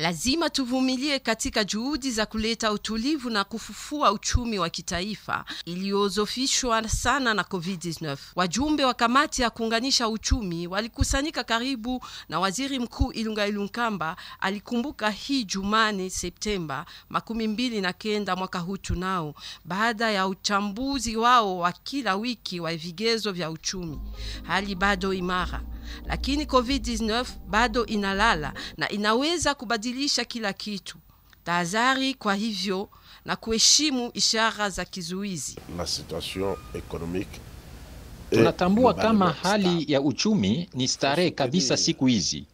Lazima tuvumilie katika juhudi za kuleta utulivu na kufufua uchumi wa kitaifa iliyozofishwa sana na COVID-19. Wajumbe wa kamati ya kuunganisha uchumi walikusanyika karibu na waziri mkuu Ilunga Ilunkamba alikumbuka hii Jumane Septemba makumi mbili na kenda mwaka huu tunao, baada ya uchambuzi wao wa kila wiki wa vigezo vya uchumi. Hali bado imara lakini COVID-19 bado inalala na inaweza kubadilisha kila kitu. Tahadhari kwa hivyo na kuheshimu ishara za kizuizi. tunatambua kama hali ya uchumi ni starehe kabisa siku hizi.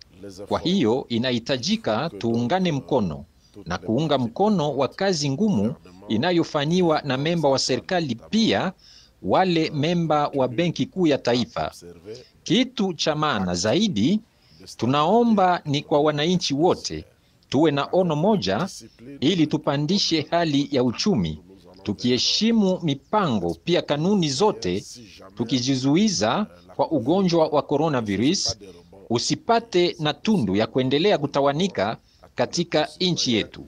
Kwa hiyo inahitajika tuungane mkono na kuunga mkono wa kazi ngumu inayofanyiwa na memba wa serikali pia wale memba wa Benki Kuu ya Taifa. Kitu cha maana zaidi, tunaomba ni kwa wananchi wote tuwe na ono moja, ili tupandishe hali ya uchumi, tukiheshimu mipango pia kanuni zote, tukijizuiza kwa ugonjwa wa coronavirus usipate na tundu ya kuendelea kutawanika katika nchi yetu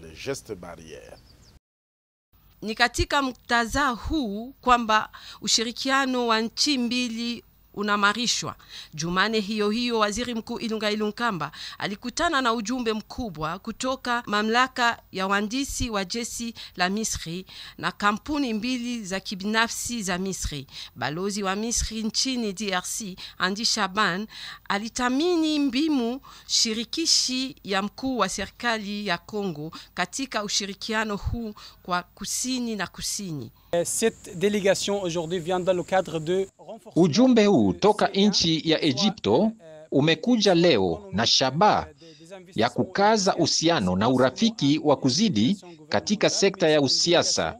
le geste barrière. Ni katika mtazaa huu kwamba ushirikiano wa nchi mbili unamarishwa. Jumane hiyo hiyo, waziri mkuu Ilunga Ilunkamba alikutana na ujumbe mkubwa kutoka mamlaka ya wandisi wa jeshi la Misri na kampuni mbili za kibinafsi za Misri. Balozi wa Misri nchini DRC Andi Shaban alitamini mbimu shirikishi ya mkuu wa serikali ya Kongo katika ushirikiano huu kwa kusini na kusini. Eh, cette délégation aujourd'hui vient dans le cadre de Ujumbe huu toka nchi ya Egypto umekuja leo na shabaha ya kukaza uhusiano na urafiki wa kuzidi katika sekta ya usiasa,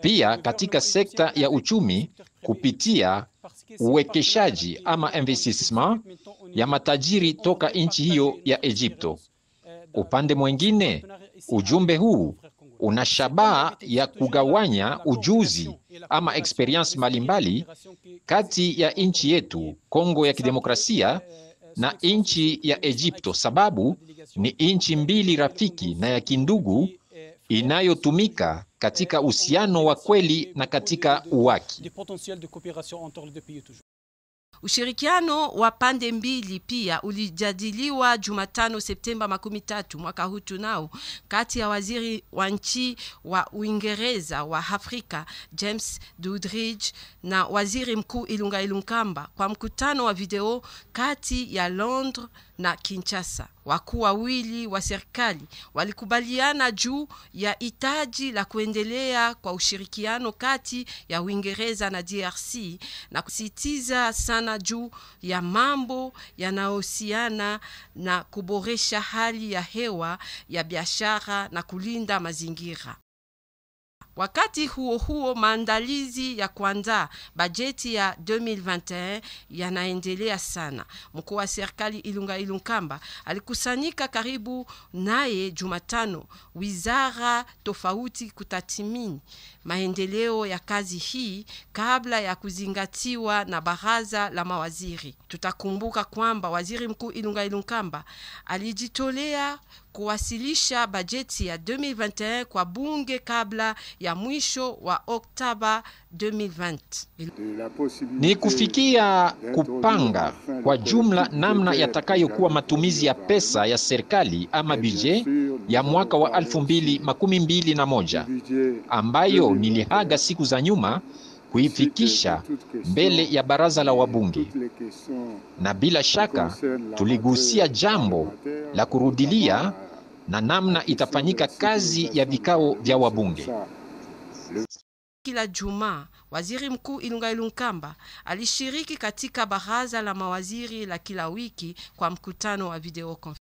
pia katika sekta ya uchumi kupitia uwekeshaji ama investissement ya matajiri toka nchi hiyo ya Egypto. Upande mwingine ujumbe huu una shabaha ya kugawanya ujuzi ama experience mbalimbali kati ya nchi yetu Kongo ya Kidemokrasia na nchi ya Egypto, sababu ni nchi mbili rafiki na ya kindugu inayotumika katika uhusiano wa kweli na katika uwaki. Ushirikiano wa pande mbili pia ulijadiliwa Jumatano Septemba makumi tatu mwaka huu tunao kati ya waziri wa nchi wa Uingereza wa Afrika James Dudridge na waziri mkuu Ilunga Ilunkamba kwa mkutano wa video kati ya Londres na Kinshasa. Wakuu wawili wa serikali walikubaliana juu ya hitaji la kuendelea kwa ushirikiano kati ya Uingereza na DRC na kusitiza sana juu ya mambo yanayohusiana na kuboresha hali ya hewa ya biashara na kulinda mazingira. Wakati huo huo, maandalizi ya kuandaa bajeti ya 2021 yanaendelea sana. Mkuu wa serikali Ilunga Ilunkamba alikusanyika karibu naye Jumatano wizara tofauti kutathmini maendeleo ya kazi hii kabla ya kuzingatiwa na baraza la mawaziri. Tutakumbuka kwamba waziri mkuu Ilunga Ilunkamba alijitolea kuwasilisha bajeti ya 2021 kwa bunge kabla ya mwisho wa Oktoba 2020. Ni kufikia kupanga kwa jumla namna yatakayokuwa matumizi ya pesa ya serikali ama bije ya mwaka wa 2021 ambayo nilihaga siku za nyuma kuifikisha mbele ya baraza la wabunge, na bila shaka tuligusia jambo la kurudilia na namna itafanyika kazi ya vikao vya wabunge. Kila juma waziri mkuu Ilunga Ilunkamba alishiriki katika baraza la mawaziri la kila wiki kwa mkutano wa video